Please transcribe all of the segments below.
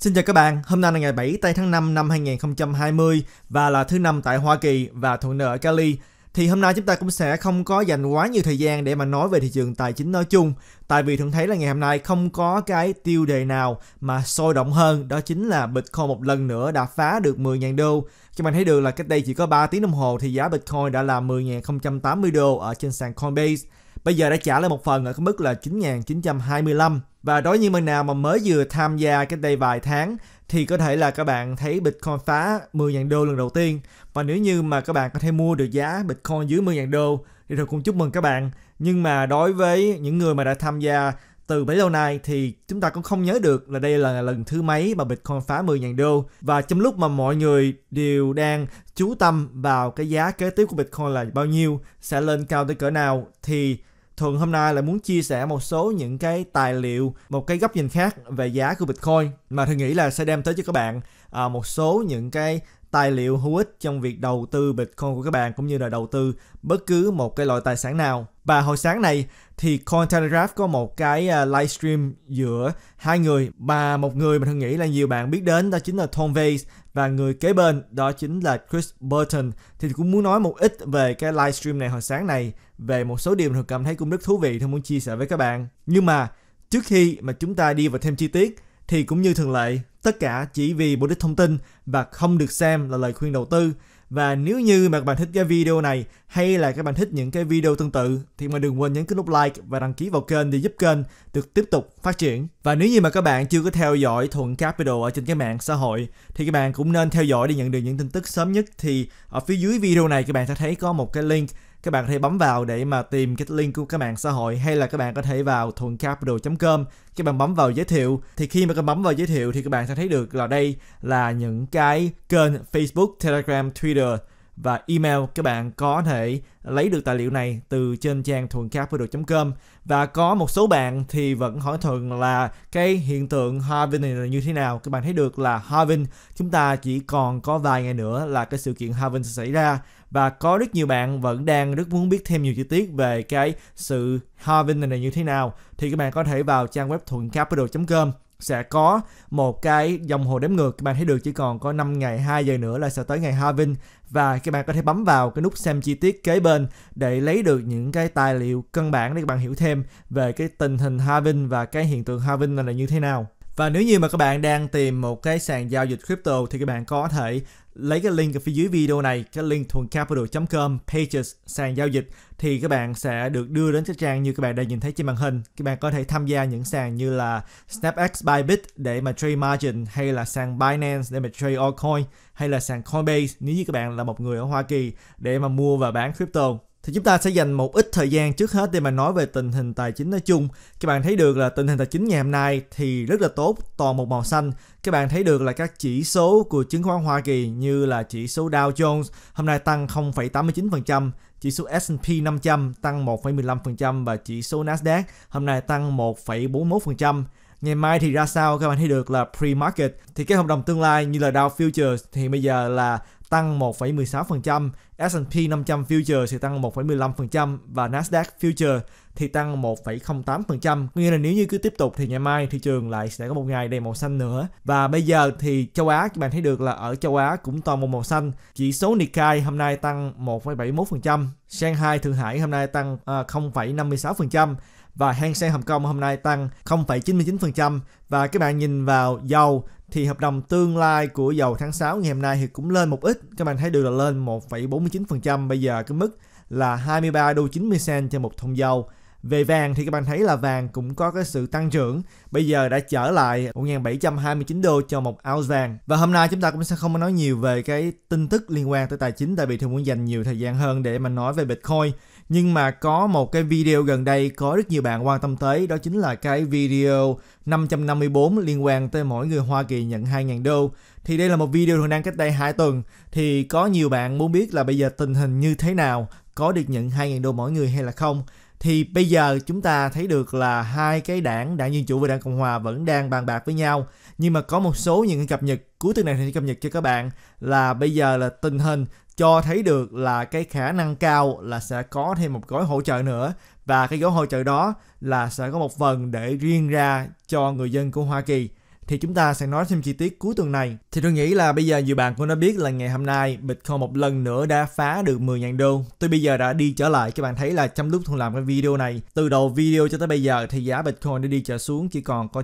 Xin chào các bạn, hôm nay là ngày 7 tây tháng 5 năm 2020 và là thứ năm tại Hoa Kỳ và thuận nợ ở Cali. Thì hôm nay chúng ta cũng sẽ không có dành quá nhiều thời gian để mà nói về thị trường tài chính nói chung Tại vì thường thấy là ngày hôm nay không có cái tiêu đề nào mà sôi động hơn Đó chính là Bitcoin một lần nữa đã phá được 10.000 đô Cho mình thấy được là cách đây chỉ có 3 tiếng đồng hồ thì giá Bitcoin đã là 10.080 đô ở trên sàn Coinbase Bây giờ đã trả lại một phần ở cái mức là 9.925 và đối với bạn nào mà mới vừa tham gia cách đây vài tháng thì có thể là các bạn thấy Bitcoin phá 10.000 đô lần đầu tiên và nếu như mà các bạn có thể mua được giá Bitcoin dưới 10.000 đô thì tôi cũng chúc mừng các bạn. Nhưng mà đối với những người mà đã tham gia từ bấy lâu nay thì chúng ta cũng không nhớ được là đây là lần thứ mấy mà Bitcoin phá 10.000 đô và trong lúc mà mọi người đều đang chú tâm vào cái giá kế tiếp của Bitcoin là bao nhiêu sẽ lên cao tới cỡ nào thì Thuận hôm nay lại muốn chia sẻ một số những cái tài liệu, một cái góc nhìn khác về giá của Bitcoin mà Thuận nghĩ là sẽ đem tới cho các bạn à, một số những cái tài liệu hữu ích trong việc đầu tư Bitcoin của các bạn cũng như là đầu tư bất cứ một cái loại tài sản nào. Và hồi sáng này thì Cointelegraph có một cái à, livestream giữa hai người và một người mà Thuận nghĩ là nhiều bạn biết đến đó chính là Tom Waits và người kế bên đó chính là Chris Burton thì cũng muốn nói một ít về cái livestream này hồi sáng này về một số điều mình cảm thấy cũng rất thú vị tôi muốn chia sẻ với các bạn. Nhưng mà trước khi mà chúng ta đi vào thêm chi tiết thì cũng như thường lệ, tất cả chỉ vì mục đích thông tin và không được xem là lời khuyên đầu tư. Và nếu như mà các bạn thích cái video này hay là các bạn thích những cái video tương tự thì mà đừng quên nhấn cái nút like và đăng ký vào kênh để giúp kênh được tiếp tục phát triển. Và nếu như mà các bạn chưa có theo dõi Thuận Capital ở trên cái mạng xã hội thì các bạn cũng nên theo dõi để nhận được những tin tức sớm nhất thì ở phía dưới video này các bạn sẽ thấy có một cái link các bạn có thể bấm vào để mà tìm cái link của các mạng xã hội hay là các bạn có thể vào thuầncapital.com các bạn bấm vào giới thiệu thì khi mà các bạn bấm vào giới thiệu thì các bạn sẽ thấy được là đây là những cái kênh Facebook, Telegram, Twitter và email các bạn có thể lấy được tài liệu này từ trên trang thuần khác com và có một số bạn thì vẫn hỏi thuần là cái hiện tượng Harvin này là như thế nào các bạn thấy được là Harvin chúng ta chỉ còn có vài ngày nữa là cái sự kiện Harvin sẽ xảy ra và có rất nhiều bạn vẫn đang rất muốn biết thêm nhiều chi tiết về cái sự Harvin này là như thế nào thì các bạn có thể vào trang web thuần capital.com sẽ có một cái dòng hồ đếm ngược các bạn thấy được chỉ còn có 5 ngày 2 giờ nữa là sẽ tới ngày Halloween và các bạn có thể bấm vào cái nút xem chi tiết kế bên để lấy được những cái tài liệu căn bản để các bạn hiểu thêm về cái tình hình Halloween và cái hiện tượng Halloween là như thế nào. Và nếu như mà các bạn đang tìm một cái sàn giao dịch crypto thì các bạn có thể lấy cái link ở phía dưới video này, cái link thuongcapital.com pages sàn giao dịch thì các bạn sẽ được đưa đến cái trang như các bạn đã nhìn thấy trên màn hình. Các bạn có thể tham gia những sàn như là SnapX Bybit để mà trade margin hay là sàn Binance để mà trade altcoin hay là sàn Coinbase nếu như các bạn là một người ở Hoa Kỳ để mà mua và bán crypto thì chúng ta sẽ dành một ít thời gian trước hết để mà nói về tình hình tài chính nói chung các bạn thấy được là tình hình tài chính ngày hôm nay thì rất là tốt toàn một màu xanh các bạn thấy được là các chỉ số của chứng khoán Hoa Kỳ như là chỉ số Dow Jones hôm nay tăng 0,89%, chỉ số S&P 500 tăng 1,15% và chỉ số Nasdaq hôm nay tăng 1,41% ngày mai thì ra sao các bạn thấy được là pre-market thì cái hợp đồng tương lai như là Dow Futures thì bây giờ là tăng 1,16%, S&P 500 futures thì tăng 1,15% và Nasdaq futures thì tăng 1,08%. Nghĩa là nếu như cứ tiếp tục thì ngày mai thị trường lại sẽ có một ngày đầy màu xanh nữa. Và bây giờ thì châu Á các bạn thấy được là ở châu Á cũng toàn một màu xanh. Chỉ số Nikkei hôm nay tăng 1,71%, Shanghai Thượng Hải hôm nay tăng 0,56%, ờ, và Hang Seng Hồng Kông hôm nay tăng 0,99% và các bạn nhìn vào dầu thì hợp đồng tương lai của dầu tháng 6 ngày hôm nay thì cũng lên một ít các bạn thấy được là lên 1,49% bây giờ cái mức là 23 đô 90 cent cho một thùng dầu về vàng thì các bạn thấy là vàng cũng có cái sự tăng trưởng Bây giờ đã trở lại 1.729 đô cho một ounce vàng Và hôm nay chúng ta cũng sẽ không nói nhiều về cái tin tức liên quan tới tài chính Tại vì tôi muốn dành nhiều thời gian hơn để mà nói về Bitcoin nhưng mà có một cái video gần đây có rất nhiều bạn quan tâm tới đó chính là cái video 554 liên quan tới mỗi người Hoa Kỳ nhận 2.000 đô thì đây là một video thường đang cách đây 2 tuần thì có nhiều bạn muốn biết là bây giờ tình hình như thế nào có được nhận 2.000 đô mỗi người hay là không thì bây giờ chúng ta thấy được là hai cái đảng đảng dân chủ và đảng cộng hòa vẫn đang bàn bạc với nhau nhưng mà có một số những cái cập nhật cuối tuần này thì cập nhật cho các bạn là bây giờ là tình hình cho thấy được là cái khả năng cao là sẽ có thêm một gói hỗ trợ nữa và cái gói hỗ trợ đó là sẽ có một phần để riêng ra cho người dân của Hoa Kỳ thì chúng ta sẽ nói thêm chi tiết cuối tuần này. Thì tôi nghĩ là bây giờ nhiều bạn cũng đã biết là ngày hôm nay Bitcoin một lần nữa đã phá được 10.000 đô. Tôi bây giờ đã đi trở lại các bạn thấy là trong lúc Thuận làm cái video này từ đầu video cho tới bây giờ thì giá Bitcoin đã đi trở xuống chỉ còn có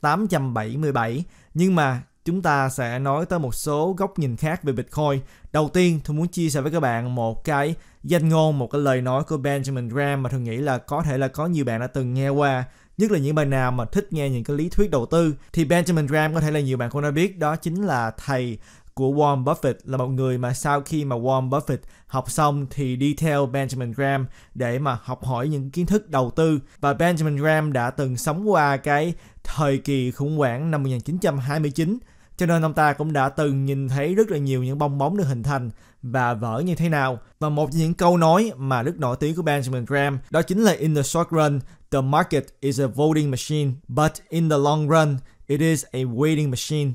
9.877 nhưng mà chúng ta sẽ nói tới một số góc nhìn khác về Bitcoin. Đầu tiên, tôi muốn chia sẻ với các bạn một cái danh ngôn, một cái lời nói của Benjamin Graham mà tôi nghĩ là có thể là có nhiều bạn đã từng nghe qua nhất là những bạn nào mà thích nghe những cái lý thuyết đầu tư thì Benjamin Graham có thể là nhiều bạn cũng đã biết đó chính là thầy của Warren Buffett là một người mà sau khi mà Warren Buffett học xong thì đi theo Benjamin Graham để mà học hỏi những kiến thức đầu tư và Benjamin Graham đã từng sống qua cái thời kỳ khủng hoảng năm 1929 cho nên ông ta cũng đã từng nhìn thấy rất là nhiều những bong bóng được hình thành và vỡ như thế nào. Và một trong những câu nói mà rất nổi tiếng của Benjamin Graham đó chính là in the short run The market is a voting machine, but in the long run, it is a waiting machine.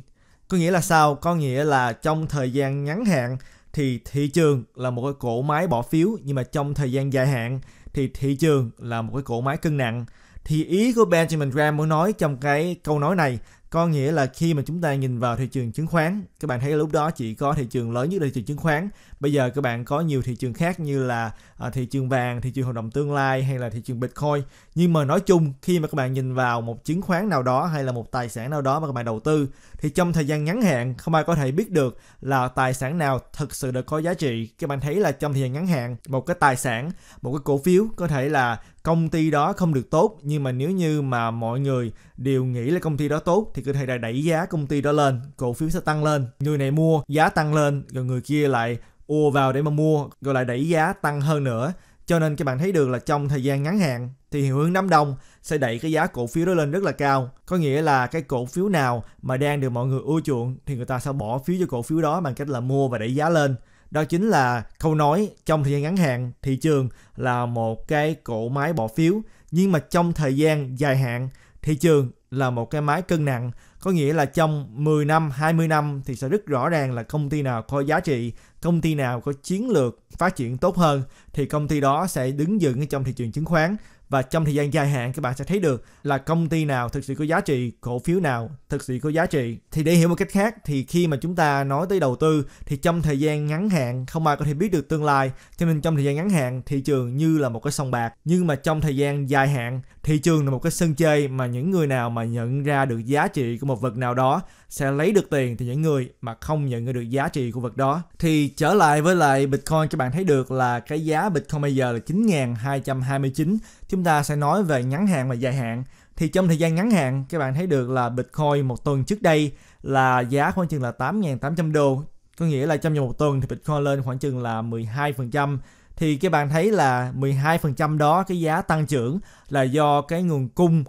Có nghĩa là sao? Có nghĩa là trong thời gian ngắn hạn thì thị trường là một cái cỗ máy bỏ phiếu nhưng mà trong thời gian dài hạn thì thị trường là một cái cỗ máy cân nặng. Thì ý của Benjamin Graham muốn nói trong cái câu nói này có nghĩa là khi mà chúng ta nhìn vào thị trường chứng khoán các bạn thấy lúc đó chỉ có thị trường lớn nhất là thị trường chứng khoán bây giờ các bạn có nhiều thị trường khác như là à, thị trường vàng thị trường hợp đồng tương lai hay là thị trường bitcoin nhưng mà nói chung khi mà các bạn nhìn vào một chứng khoán nào đó hay là một tài sản nào đó mà các bạn đầu tư thì trong thời gian ngắn hạn không ai có thể biết được là tài sản nào thực sự được có giá trị các bạn thấy là trong thời gian ngắn hạn một cái tài sản một cái cổ phiếu có thể là công ty đó không được tốt nhưng mà nếu như mà mọi người đều nghĩ là công ty đó tốt thì có thể là đẩy giá công ty đó lên cổ phiếu sẽ tăng lên người này mua giá tăng lên rồi người kia lại ùa vào để mà mua rồi lại đẩy giá tăng hơn nữa cho nên các bạn thấy được là trong thời gian ngắn hạn thì hiệu ứng đám đông sẽ đẩy cái giá cổ phiếu đó lên rất là cao. Có nghĩa là cái cổ phiếu nào mà đang được mọi người ưa chuộng thì người ta sẽ bỏ phiếu cho cổ phiếu đó bằng cách là mua và đẩy giá lên đó chính là câu nói trong thời gian ngắn hạn thị trường là một cái cỗ máy bỏ phiếu nhưng mà trong thời gian dài hạn thị trường là một cái máy cân nặng có nghĩa là trong 10 năm, 20 năm thì sẽ rất rõ ràng là công ty nào có giá trị, công ty nào có chiến lược phát triển tốt hơn thì công ty đó sẽ đứng dựng trong thị trường chứng khoán và trong thời gian dài hạn các bạn sẽ thấy được là công ty nào thực sự có giá trị cổ phiếu nào thực sự có giá trị thì để hiểu một cách khác thì khi mà chúng ta nói tới đầu tư thì trong thời gian ngắn hạn không ai có thể biết được tương lai cho nên trong thời gian ngắn hạn thị trường như là một cái sòng bạc nhưng mà trong thời gian dài hạn thị trường là một cái sân chơi mà những người nào mà nhận ra được giá trị của một vật nào đó sẽ lấy được tiền thì những người mà không nhận ra được giá trị của vật đó thì trở lại với lại Bitcoin các bạn thấy được là cái giá Bitcoin bây giờ là 9.229 chúng ta sẽ nói về ngắn hạn và dài hạn thì trong thời gian ngắn hạn các bạn thấy được là Bitcoin một tuần trước đây là giá khoảng chừng là 8.800 đô có nghĩa là trong vòng một tuần thì Bitcoin lên khoảng chừng là 12% thì các bạn thấy là 12% đó cái giá tăng trưởng là do cái nguồn cung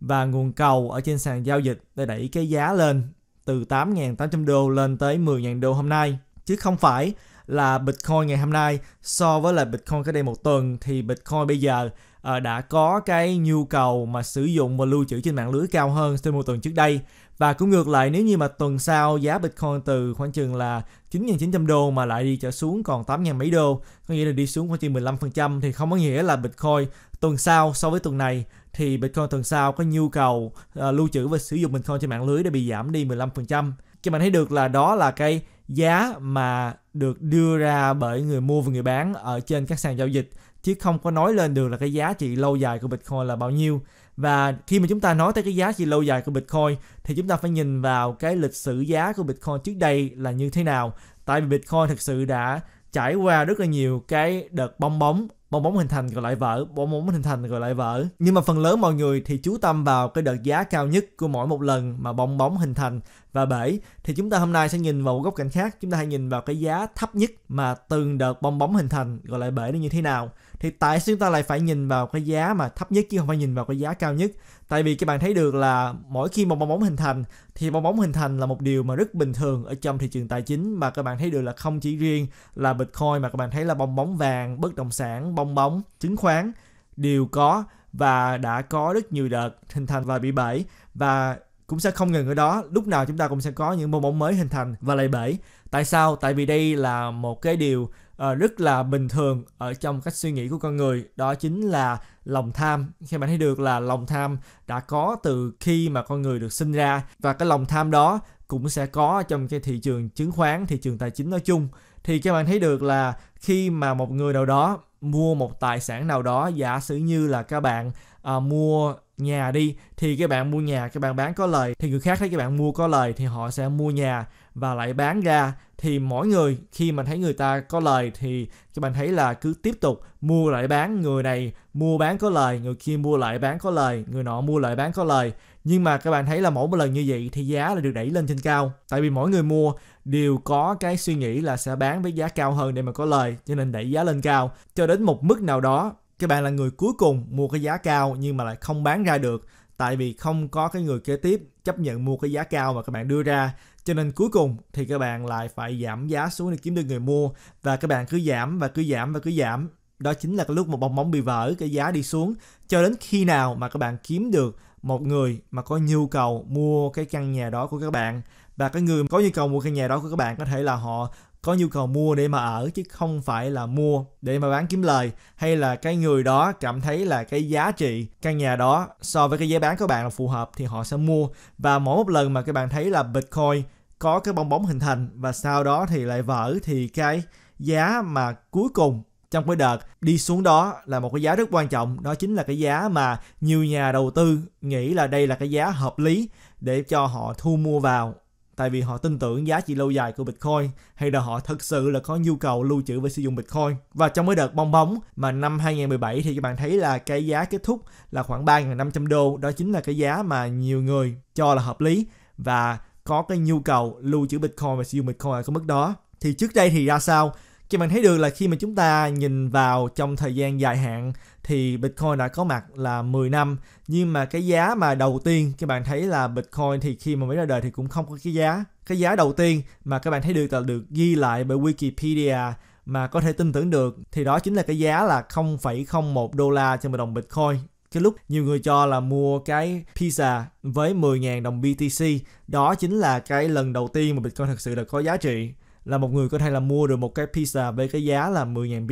và nguồn cầu ở trên sàn giao dịch để đẩy cái giá lên từ 8.800 đô lên tới 10.000 đô hôm nay chứ không phải là Bitcoin ngày hôm nay so với là Bitcoin cách đây một tuần thì Bitcoin bây giờ uh, đã có cái nhu cầu mà sử dụng và lưu trữ trên mạng lưới cao hơn so với một tuần trước đây và cũng ngược lại nếu như mà tuần sau giá Bitcoin từ khoảng chừng là 9.900 đô mà lại đi trở xuống còn 8.000 mấy đô, có nghĩa là đi xuống khoảng chừng 15% thì không có nghĩa là Bitcoin tuần sau so với tuần này thì Bitcoin tuần sau có nhu cầu uh, lưu trữ và sử dụng Bitcoin trên mạng lưới đã bị giảm đi 15%. Cho mình thấy được là đó là cái giá mà được đưa ra bởi người mua và người bán ở trên các sàn giao dịch chứ không có nói lên được là cái giá trị lâu dài của Bitcoin là bao nhiêu và khi mà chúng ta nói tới cái giá trị lâu dài của Bitcoin thì chúng ta phải nhìn vào cái lịch sử giá của Bitcoin trước đây là như thế nào tại vì Bitcoin thực sự đã trải qua rất là nhiều cái đợt bong bóng bong bóng hình thành rồi lại vỡ bong bóng hình thành rồi lại vỡ nhưng mà phần lớn mọi người thì chú tâm vào cái đợt giá cao nhất của mỗi một lần mà bong bóng hình thành và bể thì chúng ta hôm nay sẽ nhìn vào một góc cạnh khác chúng ta hãy nhìn vào cái giá thấp nhất mà từng đợt bong bóng hình thành rồi lại bể nó như thế nào thì tại sao chúng ta lại phải nhìn vào cái giá mà thấp nhất chứ không phải nhìn vào cái giá cao nhất tại vì các bạn thấy được là mỗi khi một bong bóng hình thành thì bong bóng hình thành là một điều mà rất bình thường ở trong thị trường tài chính mà các bạn thấy được là không chỉ riêng là bitcoin mà các bạn thấy là bong bóng vàng bất động sản bong bóng chứng khoán đều có và đã có rất nhiều đợt hình thành và bị bẫy và cũng sẽ không ngừng ở đó lúc nào chúng ta cũng sẽ có những bong bóng mới hình thành và lại bẫy tại sao tại vì đây là một cái điều Ờ, rất là bình thường ở trong cách suy nghĩ của con người đó chính là lòng tham khi bạn thấy được là lòng tham đã có từ khi mà con người được sinh ra và cái lòng tham đó cũng sẽ có trong cái thị trường chứng khoán thị trường tài chính nói chung thì các bạn thấy được là khi mà một người nào đó mua một tài sản nào đó giả sử như là các bạn à, mua nhà đi thì các bạn mua nhà các bạn bán có lời thì người khác thấy các bạn mua có lời thì họ sẽ mua nhà và lại bán ra thì mỗi người khi mà thấy người ta có lời thì các bạn thấy là cứ tiếp tục mua lại bán người này mua bán có lời người kia mua lại bán có lời người nọ mua lại bán có lời nhưng mà các bạn thấy là mỗi một lần như vậy thì giá là được đẩy lên trên cao tại vì mỗi người mua đều có cái suy nghĩ là sẽ bán với giá cao hơn để mà có lời cho nên đẩy giá lên cao cho đến một mức nào đó các bạn là người cuối cùng mua cái giá cao nhưng mà lại không bán ra được tại vì không có cái người kế tiếp chấp nhận mua cái giá cao mà các bạn đưa ra cho nên cuối cùng thì các bạn lại phải giảm giá xuống để kiếm được người mua và các bạn cứ giảm và cứ giảm và cứ giảm đó chính là cái lúc một bong bóng bị vỡ cái giá đi xuống cho đến khi nào mà các bạn kiếm được một người mà có nhu cầu mua cái căn nhà đó của các bạn và cái người có nhu cầu mua căn nhà đó của các bạn có thể là họ có nhu cầu mua để mà ở chứ không phải là mua để mà bán kiếm lời hay là cái người đó cảm thấy là cái giá trị căn nhà đó so với cái giá bán của bạn là phù hợp thì họ sẽ mua và mỗi một lần mà các bạn thấy là bitcoin có cái bong bóng hình thành và sau đó thì lại vỡ thì cái giá mà cuối cùng trong cái đợt đi xuống đó là một cái giá rất quan trọng đó chính là cái giá mà nhiều nhà đầu tư nghĩ là đây là cái giá hợp lý để cho họ thu mua vào tại vì họ tin tưởng giá trị lâu dài của Bitcoin hay là họ thực sự là có nhu cầu lưu trữ và sử dụng Bitcoin. Và trong cái đợt bong bóng mà năm 2017 thì các bạn thấy là cái giá kết thúc là khoảng 3.500 đô, đó chính là cái giá mà nhiều người cho là hợp lý và có cái nhu cầu lưu trữ Bitcoin và sử dụng Bitcoin ở cái mức đó. Thì trước đây thì ra sao? cho bạn thấy được là khi mà chúng ta nhìn vào trong thời gian dài hạn thì Bitcoin đã có mặt là 10 năm nhưng mà cái giá mà đầu tiên các bạn thấy là Bitcoin thì khi mà mới ra đời thì cũng không có cái giá cái giá đầu tiên mà các bạn thấy được là được ghi lại bởi Wikipedia mà có thể tin tưởng được thì đó chính là cái giá là 0,01 đô la cho một đồng Bitcoin cái lúc nhiều người cho là mua cái pizza với 10.000 đồng BTC đó chính là cái lần đầu tiên mà Bitcoin thực sự là có giá trị là một người có thể là mua được một cái pizza với cái giá là 10.000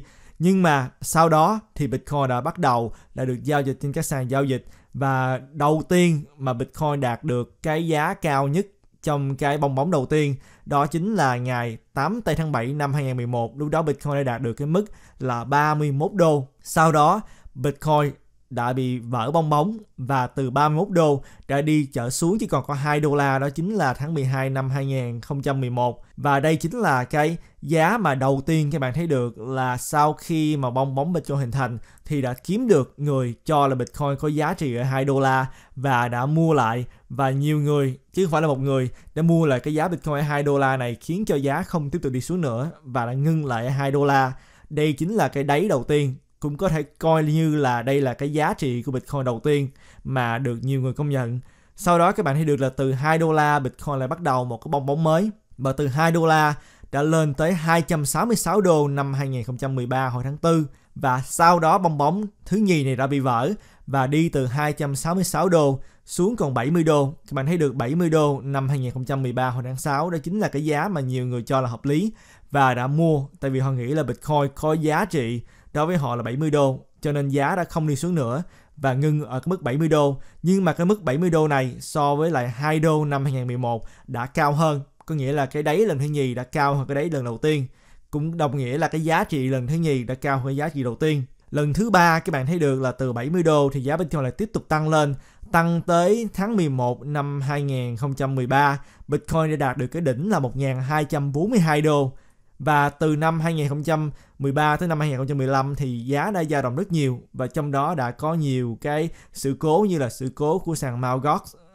BTC nhưng mà sau đó thì Bitcoin đã bắt đầu là được giao dịch trên các sàn giao dịch và đầu tiên mà Bitcoin đạt được cái giá cao nhất trong cái bong bóng đầu tiên đó chính là ngày 8 tây tháng 7 năm 2011 lúc đó Bitcoin đã đạt được cái mức là 31 đô sau đó Bitcoin đã bị vỡ bong bóng và từ 31 đô đã đi trở xuống chỉ còn có 2 đô la đó chính là tháng 12 năm 2011 và đây chính là cái giá mà đầu tiên các bạn thấy được là sau khi mà bong bóng Bitcoin hình thành thì đã kiếm được người cho là Bitcoin có giá trị ở 2 đô la và đã mua lại và nhiều người chứ không phải là một người đã mua lại cái giá Bitcoin ở 2 đô la này khiến cho giá không tiếp tục đi xuống nữa và đã ngưng lại ở 2 đô la đây chính là cái đáy đầu tiên cũng có thể coi như là đây là cái giá trị của Bitcoin đầu tiên mà được nhiều người công nhận. Sau đó các bạn thấy được là từ 2 đô la Bitcoin lại bắt đầu một cái bong bóng mới và từ 2 đô la đã lên tới 266 đô năm 2013 hồi tháng 4 và sau đó bong bóng thứ nhì này đã bị vỡ và đi từ 266 đô xuống còn 70 đô. Các bạn thấy được 70 đô năm 2013 hồi tháng 6 đó chính là cái giá mà nhiều người cho là hợp lý và đã mua tại vì họ nghĩ là Bitcoin có giá trị đối với họ là 70 đô cho nên giá đã không đi xuống nữa và ngưng ở cái mức 70 đô nhưng mà cái mức 70 đô này so với lại 2 đô năm 2011 đã cao hơn có nghĩa là cái đáy lần thứ nhì đã cao hơn cái đáy lần đầu tiên cũng đồng nghĩa là cái giá trị lần thứ nhì đã cao hơn cái giá trị đầu tiên lần thứ ba các bạn thấy được là từ 70 đô thì giá Bitcoin lại tiếp tục tăng lên tăng tới tháng 11 năm 2013 Bitcoin đã đạt được cái đỉnh là 1.242 đô và từ năm 2013 tới năm 2015 thì giá đã dao động rất nhiều và trong đó đã có nhiều cái sự cố như là sự cố của sàn Mt.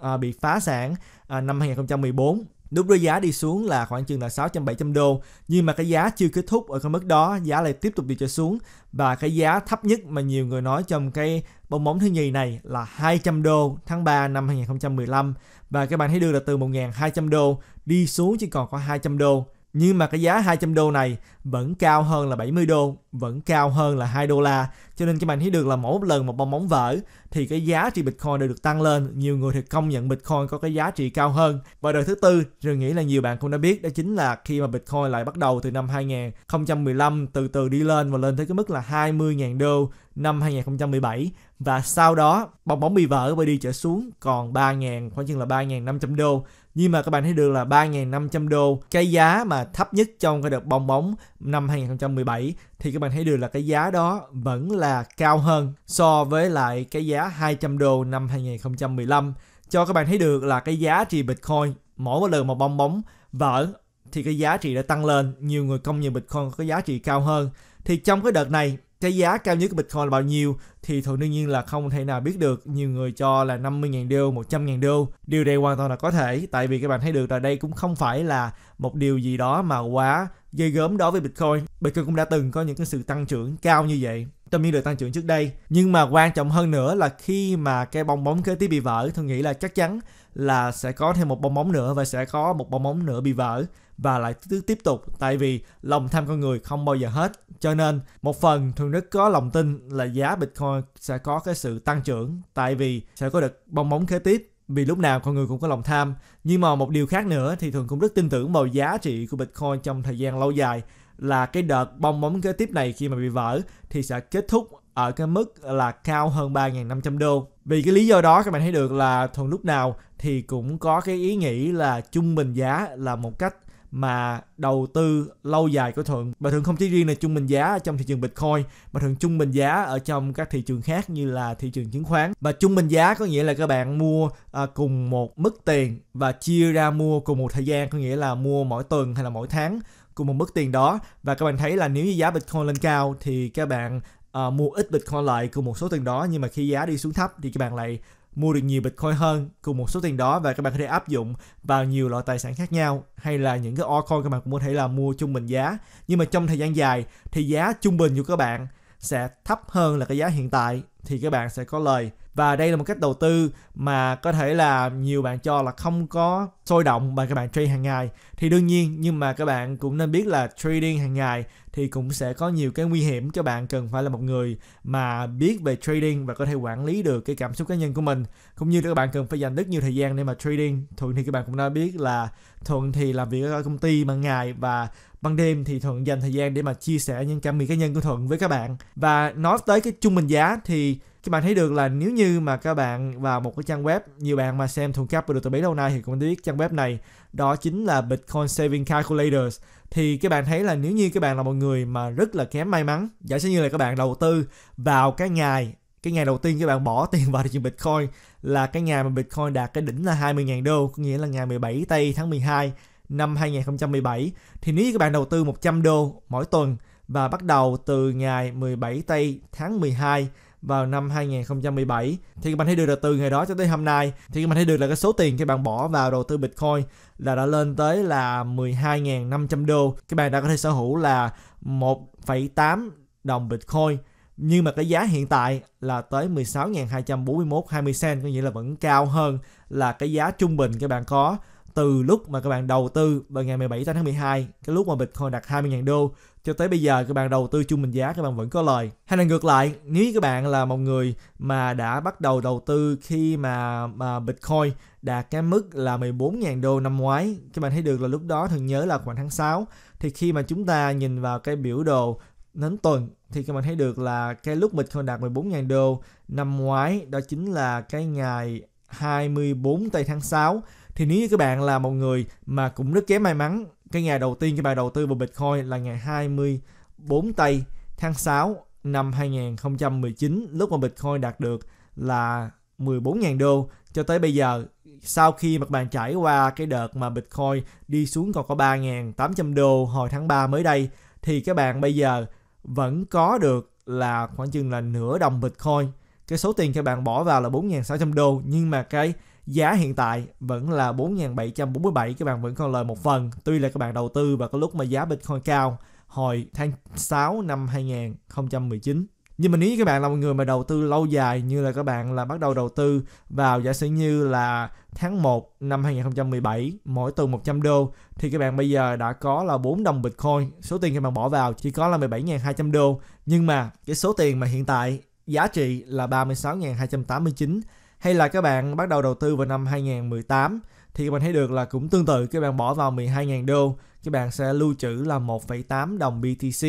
à, bị phá sản à, năm 2014 Lúc đó giá đi xuống là khoảng chừng là 600-700 đô Nhưng mà cái giá chưa kết thúc ở cái mức đó Giá lại tiếp tục đi trở xuống Và cái giá thấp nhất mà nhiều người nói trong cái bong bóng thứ nhì này là 200 đô tháng 3 năm 2015 Và các bạn thấy được là từ 1.200 đô đi xuống chỉ còn có 200 đô nhưng mà cái giá 200 đô này vẫn cao hơn là 70 đô, vẫn cao hơn là 2 đô la. Cho nên các bạn thấy được là mỗi lần một bong bóng vỡ thì cái giá trị Bitcoin đều được tăng lên. Nhiều người thì công nhận Bitcoin có cái giá trị cao hơn. Và đời thứ tư, rồi nghĩ là nhiều bạn cũng đã biết đó chính là khi mà Bitcoin lại bắt đầu từ năm 2015 từ từ đi lên và lên tới cái mức là 20.000 đô năm 2017 và sau đó bong bóng bị vỡ và đi trở xuống còn 3.000 khoảng chừng là 3.500 đô nhưng mà các bạn thấy được là 3.500 đô cái giá mà thấp nhất trong cái đợt bong bóng năm 2017 thì các bạn thấy được là cái giá đó vẫn là cao hơn so với lại cái giá 200 đô năm 2015 cho các bạn thấy được là cái giá trị Bitcoin mỗi một lần mà bong bóng vỡ thì cái giá trị đã tăng lên nhiều người công nhận Bitcoin có giá trị cao hơn thì trong cái đợt này cái giá cao nhất của Bitcoin là bao nhiêu thì thường đương nhiên là không thể nào biết được nhiều người cho là 50.000 đô, 100.000 đô. Điều này hoàn toàn là có thể tại vì các bạn thấy được là đây cũng không phải là một điều gì đó mà quá gây gớm đối với Bitcoin. Bitcoin cũng đã từng có những cái sự tăng trưởng cao như vậy trong những đợt tăng trưởng trước đây. Nhưng mà quan trọng hơn nữa là khi mà cái bong bóng kế tiếp bị vỡ, tôi nghĩ là chắc chắn là sẽ có thêm một bong bóng nữa và sẽ có một bong bóng nữa bị vỡ và lại tiếp tục tại vì lòng tham con người không bao giờ hết cho nên một phần thường rất có lòng tin là giá bitcoin sẽ có cái sự tăng trưởng tại vì sẽ có được bong bóng kế tiếp vì lúc nào con người cũng có lòng tham nhưng mà một điều khác nữa thì thường cũng rất tin tưởng vào giá trị của bitcoin trong thời gian lâu dài là cái đợt bong bóng kế tiếp này khi mà bị vỡ thì sẽ kết thúc ở cái mức là cao hơn 3.500 đô. Vì cái lý do đó các bạn thấy được là thường lúc nào thì cũng có cái ý nghĩ là trung bình giá là một cách mà đầu tư lâu dài của Thuận và Thuận không chỉ riêng là trung bình giá ở trong thị trường Bitcoin mà Thuận trung bình giá ở trong các thị trường khác như là thị trường chứng khoán và trung bình giá có nghĩa là các bạn mua à, cùng một mức tiền và chia ra mua cùng một thời gian có nghĩa là mua mỗi tuần hay là mỗi tháng cùng một mức tiền đó và các bạn thấy là nếu như giá Bitcoin lên cao thì các bạn à, mua ít Bitcoin lại cùng một số tiền đó nhưng mà khi giá đi xuống thấp thì các bạn lại mua được nhiều Bitcoin hơn cùng một số tiền đó và các bạn có thể áp dụng vào nhiều loại tài sản khác nhau hay là những cái altcoin các bạn cũng có thể là mua trung bình giá nhưng mà trong thời gian dài thì giá trung bình của các bạn sẽ thấp hơn là cái giá hiện tại thì các bạn sẽ có lời và đây là một cách đầu tư mà có thể là nhiều bạn cho là không có sôi động mà các bạn trade hàng ngày thì đương nhiên nhưng mà các bạn cũng nên biết là trading hàng ngày thì cũng sẽ có nhiều cái nguy hiểm cho bạn cần phải là một người mà biết về trading và có thể quản lý được cái cảm xúc cá nhân của mình cũng như các bạn cần phải dành rất nhiều thời gian để mà trading thuận thì các bạn cũng đã biết là thuận thì làm việc ở công ty ban ngày và ban đêm thì thuận dành thời gian để mà chia sẻ những cảm nghĩ cá nhân của thuận với các bạn và nói tới cái trung bình giá thì các bạn thấy được là nếu như mà các bạn vào một cái trang web nhiều bạn mà xem thùng capital từ bấy lâu nay thì cũng biết trang web này đó chính là Bitcoin Saving Calculators thì các bạn thấy là nếu như các bạn là một người mà rất là kém may mắn giả sử như là các bạn đầu tư vào cái ngày cái ngày đầu tiên các bạn bỏ tiền vào thị trường Bitcoin là cái ngày mà Bitcoin đạt cái đỉnh là 20.000 đô có nghĩa là ngày 17 tây tháng 12 năm 2017 thì nếu như các bạn đầu tư 100 đô mỗi tuần và bắt đầu từ ngày 17 tây tháng 12 vào năm 2017 thì các bạn thấy được là từ ngày đó cho tới hôm nay thì các bạn thấy được là cái số tiền các bạn bỏ vào đầu tư Bitcoin là đã lên tới là 12.500 đô các bạn đã có thể sở hữu là 1,8 đồng Bitcoin nhưng mà cái giá hiện tại là tới 16.241 20 cent có nghĩa là vẫn cao hơn là cái giá trung bình các bạn có từ lúc mà các bạn đầu tư vào ngày 17 tháng 12 cái lúc mà Bitcoin đạt 20.000 đô cho tới bây giờ các bạn đầu tư trung bình giá các bạn vẫn có lời hay là ngược lại nếu các bạn là một người mà đã bắt đầu đầu tư khi mà, mà Bitcoin đạt cái mức là 14.000 đô năm ngoái các bạn thấy được là lúc đó thường nhớ là khoảng tháng 6 thì khi mà chúng ta nhìn vào cái biểu đồ nến tuần thì các bạn thấy được là cái lúc Bitcoin đạt 14.000 đô năm ngoái đó chính là cái ngày 24 tây tháng 6 thì nếu như các bạn là một người mà cũng rất kém may mắn cái ngày đầu tiên cái bài đầu tư vào Bitcoin là ngày 24 tây tháng 6 năm 2019 lúc mà Bitcoin đạt được là 14.000 đô cho tới bây giờ sau khi mà bạn trải qua cái đợt mà Bitcoin đi xuống còn có 3.800 đô hồi tháng 3 mới đây thì các bạn bây giờ vẫn có được là khoảng chừng là nửa đồng Bitcoin cái số tiền các bạn bỏ vào là 4.600 đô nhưng mà cái giá hiện tại vẫn là 4.747 các bạn vẫn còn lời một phần tuy là các bạn đầu tư và có lúc mà giá Bitcoin cao hồi tháng 6 năm 2019 nhưng mà nếu như các bạn là một người mà đầu tư lâu dài như là các bạn là bắt đầu đầu tư vào giả sử như là tháng 1 năm 2017 mỗi tuần 100 đô thì các bạn bây giờ đã có là 4 đồng Bitcoin. Số tiền các bạn bỏ vào chỉ có là 17.200 đô nhưng mà cái số tiền mà hiện tại giá trị là 36.289 hay là các bạn bắt đầu đầu tư vào năm 2018 thì mình thấy được là cũng tương tự các bạn bỏ vào 12.000 đô các bạn sẽ lưu trữ là 1,8 đồng BTC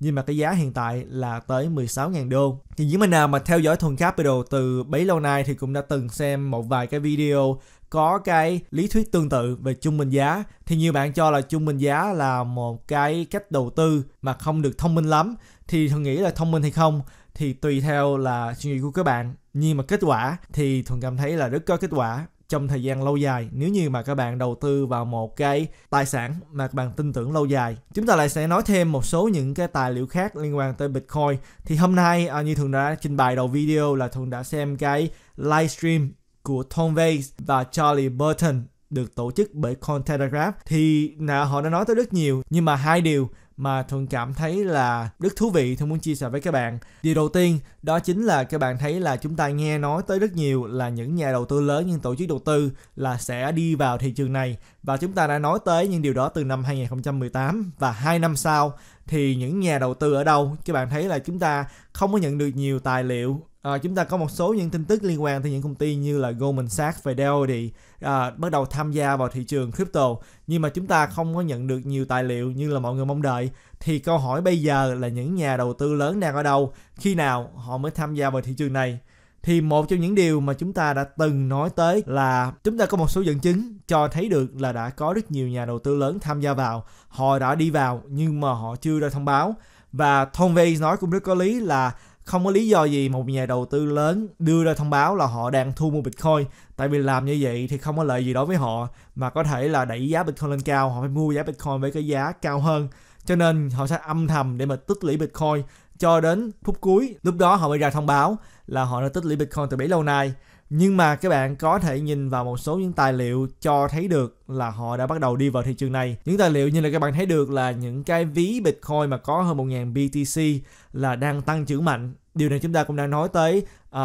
nhưng mà cái giá hiện tại là tới 16.000 đô. Thì những bạn nào mà theo dõi Thuần Capital từ bấy lâu nay thì cũng đã từng xem một vài cái video có cái lý thuyết tương tự về trung bình giá thì nhiều bạn cho là trung bình giá là một cái cách đầu tư mà không được thông minh lắm thì thường nghĩ là thông minh hay không thì tùy theo là suy nghĩ của các bạn nhưng mà kết quả thì thuận cảm thấy là rất có kết quả trong thời gian lâu dài nếu như mà các bạn đầu tư vào một cái tài sản mà các bạn tin tưởng lâu dài chúng ta lại sẽ nói thêm một số những cái tài liệu khác liên quan tới bitcoin thì hôm nay à, như thường đã trình bày đầu video là thường đã xem cái livestream của Tom Waits và Charlie Burton được tổ chức bởi Cointelegraph thì họ đã nói tới rất nhiều nhưng mà hai điều mà thường cảm thấy là rất thú vị thường muốn chia sẻ với các bạn điều đầu tiên đó chính là các bạn thấy là chúng ta nghe nói tới rất nhiều là những nhà đầu tư lớn những tổ chức đầu tư là sẽ đi vào thị trường này và chúng ta đã nói tới những điều đó từ năm 2018 và hai năm sau thì những nhà đầu tư ở đâu các bạn thấy là chúng ta không có nhận được nhiều tài liệu à, chúng ta có một số những tin tức liên quan tới những công ty như là Goldman Sachs, Fidelity à, ờ, bắt đầu tham gia vào thị trường crypto nhưng mà chúng ta không có nhận được nhiều tài liệu như là mọi người mong đợi thì câu hỏi bây giờ là những nhà đầu tư lớn đang ở đâu khi nào họ mới tham gia vào thị trường này thì một trong những điều mà chúng ta đã từng nói tới là chúng ta có một số dẫn chứng cho thấy được là đã có rất nhiều nhà đầu tư lớn tham gia vào họ đã đi vào nhưng mà họ chưa ra thông báo và Tom Vegas nói cũng rất có lý là không có lý do gì một nhà đầu tư lớn đưa ra thông báo là họ đang thu mua Bitcoin tại vì làm như vậy thì không có lợi gì đối với họ mà có thể là đẩy giá Bitcoin lên cao họ phải mua giá Bitcoin với cái giá cao hơn cho nên họ sẽ âm thầm để mà tích lũy Bitcoin cho đến phút cuối lúc đó họ mới ra thông báo là họ đã tích lũy bitcoin từ bấy lâu nay nhưng mà các bạn có thể nhìn vào một số những tài liệu cho thấy được là họ đã bắt đầu đi vào thị trường này những tài liệu như là các bạn thấy được là những cái ví bitcoin mà có hơn 1.000 BTC là đang tăng trưởng mạnh điều này chúng ta cũng đã nói tới uh,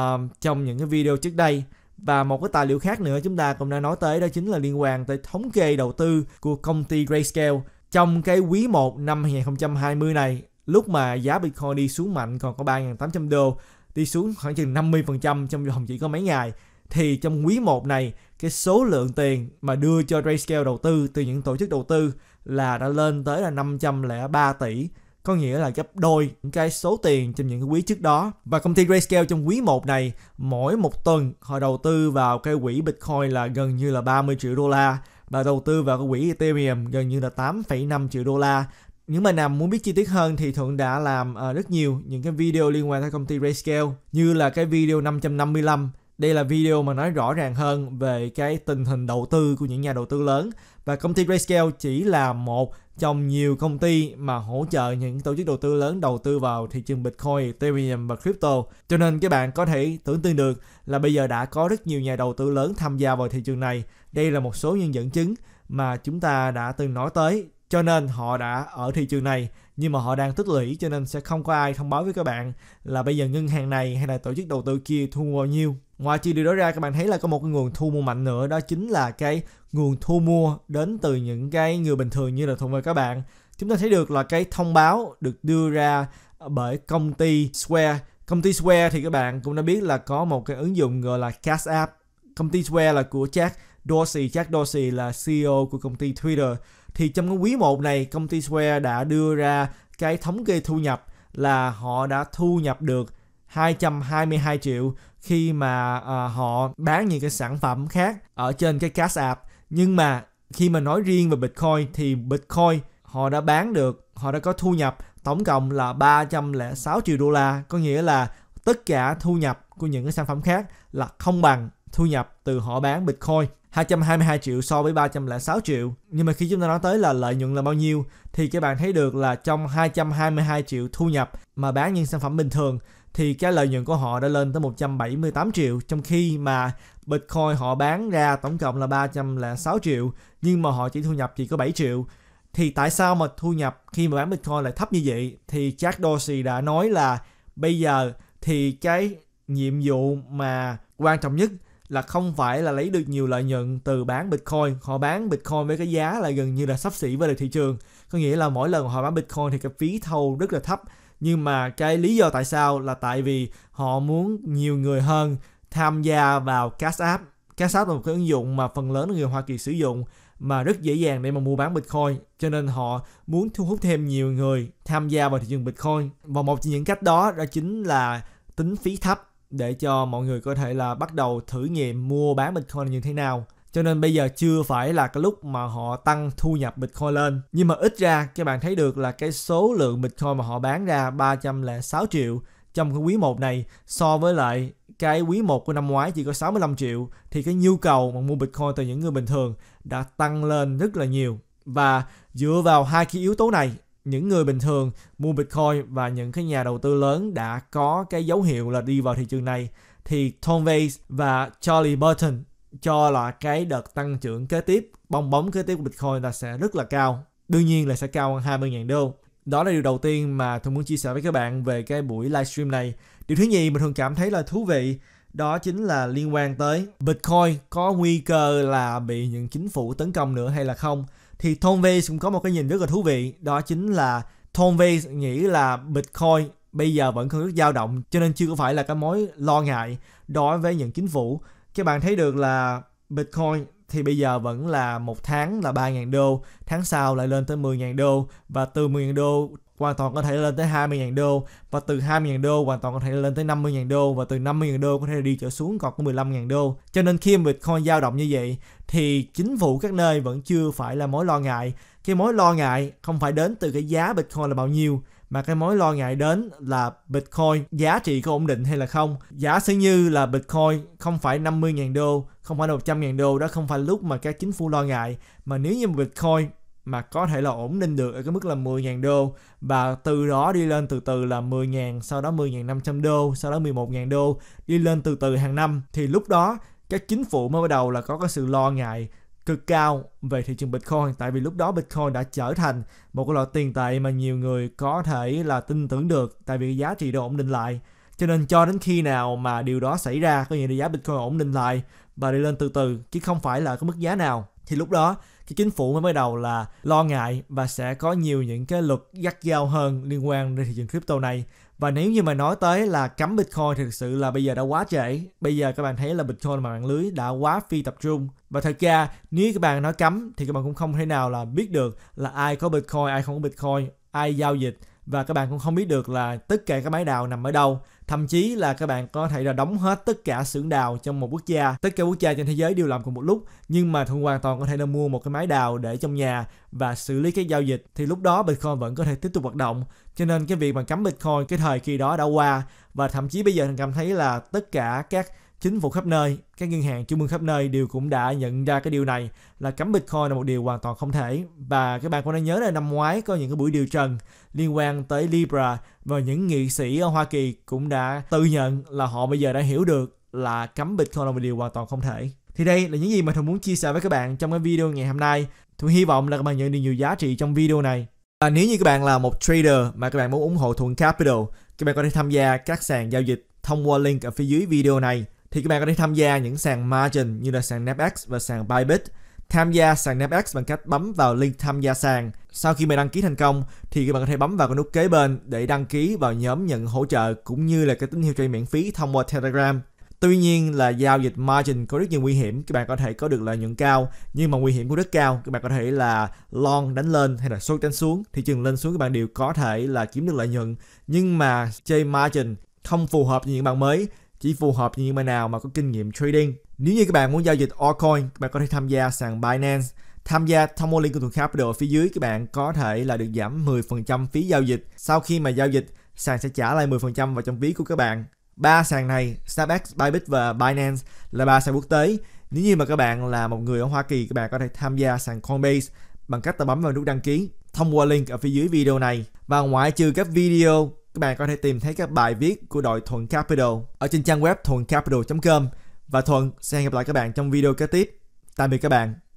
trong những cái video trước đây và một cái tài liệu khác nữa chúng ta cũng đã nói tới đó chính là liên quan tới thống kê đầu tư của công ty Grayscale trong cái quý 1 năm 2020 này lúc mà giá Bitcoin đi xuống mạnh còn có 3.800 đô đi xuống khoảng chừng 50% trong vòng chỉ có mấy ngày thì trong quý 1 này cái số lượng tiền mà đưa cho RayScale đầu tư từ những tổ chức đầu tư là đã lên tới là 503 tỷ có nghĩa là gấp đôi những cái số tiền trong những cái quý trước đó và công ty Grayscale trong quý 1 này mỗi một tuần họ đầu tư vào cái quỹ Bitcoin là gần như là 30 triệu đô la và đầu tư vào cái quỹ Ethereum gần như là 8,5 triệu đô la nếu mà Nam muốn biết chi tiết hơn thì Thuận đã làm uh, rất nhiều những cái video liên quan tới công ty Rayscale như là cái video 555. Đây là video mà nói rõ ràng hơn về cái tình hình đầu tư của những nhà đầu tư lớn và công ty Rayscale chỉ là một trong nhiều công ty mà hỗ trợ những tổ chức đầu tư lớn đầu tư vào thị trường Bitcoin, Ethereum và crypto. Cho nên các bạn có thể tưởng tượng được là bây giờ đã có rất nhiều nhà đầu tư lớn tham gia vào thị trường này. Đây là một số những dẫn chứng mà chúng ta đã từng nói tới cho nên họ đã ở thị trường này nhưng mà họ đang tích lũy cho nên sẽ không có ai thông báo với các bạn là bây giờ ngân hàng này hay là tổ chức đầu tư kia thu mua bao nhiêu. Ngoài chi điều đó ra các bạn thấy là có một cái nguồn thu mua mạnh nữa đó chính là cái nguồn thu mua đến từ những cái người bình thường như là Thuận và các bạn. Chúng ta thấy được là cái thông báo được đưa ra bởi công ty Square. Công ty Square thì các bạn cũng đã biết là có một cái ứng dụng gọi là Cash App. Công ty Square là của Jack Dorsey. Jack Dorsey là CEO của công ty Twitter thì trong quý 1 này công ty Square đã đưa ra cái thống kê thu nhập là họ đã thu nhập được 222 triệu khi mà uh, họ bán những cái sản phẩm khác ở trên cái Cash App nhưng mà khi mà nói riêng về Bitcoin thì Bitcoin họ đã bán được họ đã có thu nhập tổng cộng là 306 triệu đô la có nghĩa là tất cả thu nhập của những cái sản phẩm khác là không bằng thu nhập từ họ bán Bitcoin 222 triệu so với 306 triệu. Nhưng mà khi chúng ta nói tới là lợi nhuận là bao nhiêu thì các bạn thấy được là trong 222 triệu thu nhập mà bán những sản phẩm bình thường thì cái lợi nhuận của họ đã lên tới 178 triệu trong khi mà Bitcoin họ bán ra tổng cộng là 306 triệu nhưng mà họ chỉ thu nhập chỉ có 7 triệu. Thì tại sao mà thu nhập khi mà bán Bitcoin lại thấp như vậy? Thì Jack Dorsey đã nói là bây giờ thì cái nhiệm vụ mà quan trọng nhất là không phải là lấy được nhiều lợi nhuận từ bán Bitcoin. Họ bán Bitcoin với cái giá là gần như là sắp xỉ với thị trường. Có nghĩa là mỗi lần họ bán Bitcoin thì cái phí thâu rất là thấp. Nhưng mà cái lý do tại sao là tại vì họ muốn nhiều người hơn tham gia vào Cash App. Cash App là một cái ứng dụng mà phần lớn người Hoa Kỳ sử dụng mà rất dễ dàng để mà mua bán Bitcoin cho nên họ muốn thu hút thêm nhiều người tham gia vào thị trường Bitcoin và một trong những cách đó đó chính là tính phí thấp để cho mọi người có thể là bắt đầu thử nghiệm mua bán Bitcoin như thế nào. Cho nên bây giờ chưa phải là cái lúc mà họ tăng thu nhập Bitcoin lên. Nhưng mà ít ra các bạn thấy được là cái số lượng Bitcoin mà họ bán ra 306 triệu trong cái quý 1 này so với lại cái quý 1 của năm ngoái chỉ có 65 triệu thì cái nhu cầu mà mua Bitcoin từ những người bình thường đã tăng lên rất là nhiều. Và dựa vào hai cái yếu tố này những người bình thường mua Bitcoin và những cái nhà đầu tư lớn đã có cái dấu hiệu là đi vào thị trường này thì Tom Waits và Charlie Burton cho là cái đợt tăng trưởng kế tiếp bong bóng kế tiếp của Bitcoin là sẽ rất là cao đương nhiên là sẽ cao hơn 20.000 đô đó là điều đầu tiên mà tôi muốn chia sẻ với các bạn về cái buổi livestream này điều thứ nhì mình thường cảm thấy là thú vị đó chính là liên quan tới Bitcoin có nguy cơ là bị những chính phủ tấn công nữa hay là không thì Tom Waits cũng có một cái nhìn rất là thú vị đó chính là Tom Waits nghĩ là Bitcoin bây giờ vẫn còn rất dao động cho nên chưa có phải là cái mối lo ngại đối với những chính phủ các bạn thấy được là Bitcoin thì bây giờ vẫn là một tháng là 3.000 đô, tháng sau lại lên tới 10.000 đô và từ 10.000 đô hoàn toàn có thể lên tới 20.000 đô và từ 20.000 đô hoàn toàn có thể lên tới 50.000 đô và từ 50.000 đô có thể đi trở xuống còn có 15.000 đô. Cho nên khi Bitcoin dao động như vậy thì chính phủ các nơi vẫn chưa phải là mối lo ngại. Cái mối lo ngại không phải đến từ cái giá Bitcoin là bao nhiêu mà cái mối lo ngại đến là Bitcoin giá trị có ổn định hay là không. Giả sử như là Bitcoin không phải 50.000 đô, không phải 100.000 đô, đó không phải lúc mà các chính phủ lo ngại. Mà nếu như Bitcoin mà có thể là ổn định được ở cái mức là 10.000 đô và từ đó đi lên từ từ là 10.000, sau đó 10.500 đô, sau đó 11.000 đô, đi lên từ từ hàng năm thì lúc đó các chính phủ mới bắt đầu là có cái sự lo ngại cực cao về thị trường Bitcoin tại vì lúc đó Bitcoin đã trở thành một cái loại tiền tệ mà nhiều người có thể là tin tưởng được tại vì giá trị đã ổn định lại cho nên cho đến khi nào mà điều đó xảy ra có nghĩa là giá Bitcoin ổn định lại và đi lên từ từ chứ không phải là cái mức giá nào thì lúc đó thì chính phủ mới bắt đầu là lo ngại và sẽ có nhiều những cái luật gắt gao hơn liên quan đến thị trường crypto này và nếu như mà nói tới là cấm Bitcoin thì thực sự là bây giờ đã quá trễ. Bây giờ các bạn thấy là Bitcoin mạng lưới đã quá phi tập trung. Và thật ra nếu các bạn nói cấm thì các bạn cũng không thể nào là biết được là ai có Bitcoin, ai không có Bitcoin, ai giao dịch và các bạn cũng không biết được là tất cả các máy đào nằm ở đâu thậm chí là các bạn có thể là đóng hết tất cả xưởng đào trong một quốc gia tất cả quốc gia trên thế giới đều làm cùng một lúc nhưng mà thuận hoàn toàn có thể là mua một cái máy đào để trong nhà và xử lý các giao dịch thì lúc đó bitcoin vẫn có thể tiếp tục hoạt động cho nên cái việc mà cấm bitcoin cái thời kỳ đó đã qua và thậm chí bây giờ thằng cảm thấy là tất cả các chính phủ khắp nơi, các ngân hàng trung ương khắp nơi đều cũng đã nhận ra cái điều này là cấm Bitcoin là một điều hoàn toàn không thể. Và các bạn cũng đã nhớ là năm ngoái có những cái buổi điều trần liên quan tới Libra và những nghị sĩ ở Hoa Kỳ cũng đã tự nhận là họ bây giờ đã hiểu được là cấm Bitcoin là một điều hoàn toàn không thể. Thì đây là những gì mà Thuận muốn chia sẻ với các bạn trong cái video ngày hôm nay. Thuận hy vọng là các bạn nhận được nhiều giá trị trong video này. À, nếu như các bạn là một trader mà các bạn muốn ủng hộ Thuận Capital, các bạn có thể tham gia các sàn giao dịch thông qua link ở phía dưới video này thì các bạn có thể tham gia những sàn margin như là sàn Napex và sàn Bybit. Tham gia sàn Napex bằng cách bấm vào link tham gia sàn. Sau khi mày đăng ký thành công thì các bạn có thể bấm vào cái nút kế bên để đăng ký vào nhóm nhận hỗ trợ cũng như là cái tín hiệu chơi miễn phí thông qua Telegram. Tuy nhiên là giao dịch margin có rất nhiều nguy hiểm, các bạn có thể có được lợi nhuận cao, nhưng mà nguy hiểm của rất cao, các bạn có thể là long đánh lên hay là short đánh xuống, thị trường lên xuống các bạn đều có thể là kiếm được lợi nhuận, nhưng mà chơi margin không phù hợp với những bạn mới chỉ phù hợp cho những bạn nào mà có kinh nghiệm trading. Nếu như các bạn muốn giao dịch altcoin, các bạn có thể tham gia sàn Binance. Tham gia thông qua link của Thuận Capital ở phía dưới, các bạn có thể là được giảm 10% phí giao dịch. Sau khi mà giao dịch, sàn sẽ trả lại 10% vào trong ví của các bạn. Ba sàn này, Starbucks, Bybit và Binance là ba sàn quốc tế. Nếu như mà các bạn là một người ở Hoa Kỳ, các bạn có thể tham gia sàn Coinbase bằng cách ta bấm vào nút đăng ký thông qua link ở phía dưới video này. Và ngoại trừ các video các bạn có thể tìm thấy các bài viết của đội Thuận Capital ở trên trang web thuầncapital.com và Thuận sẽ hẹn gặp lại các bạn trong video kế tiếp. Tạm biệt các bạn.